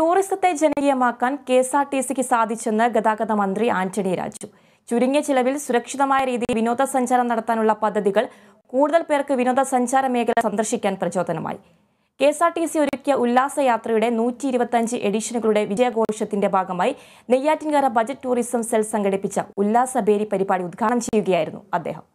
ടൂറിസത്തെ ജനകീയമാക്കാൻ K S R T സിക്ക് സാധിച്ചെന്ന് ഗതാഗത മന്ത്രി ആന്റണി രാജു ചുരുങ്ങിയ ചിലവിൽ സുരക്ഷിതമായ രീതിയിൽ വിനോദസഞ്ചാരം നടത്താനുള്ള പദ്ധതികൾ കൂടുതൽ പേർക്ക് വിനോദസഞ്ചാര മേഖല സന്ദർശിക്കാൻ പ്രചോദനമായി K S R T C ഒരുക്കിയ ഉല്ലാസയാത്രയുടെ നൂറ്റി ഇരുപത്തഞ്ച് എഡിഷനുകളുടെ വിജയഘോഷത്തിന്റെ ഭാഗമായി നെയ്യാറ്റിൻകര ബജറ്റ് ടൂറിസം സെൽ സംഘടിപ്പിച്ച ഉല്ലാസബേരി പരിപാടി ഉദ്ഘാടനം ചെയ്യുകയായിരുന്നു അദ്ദേഹം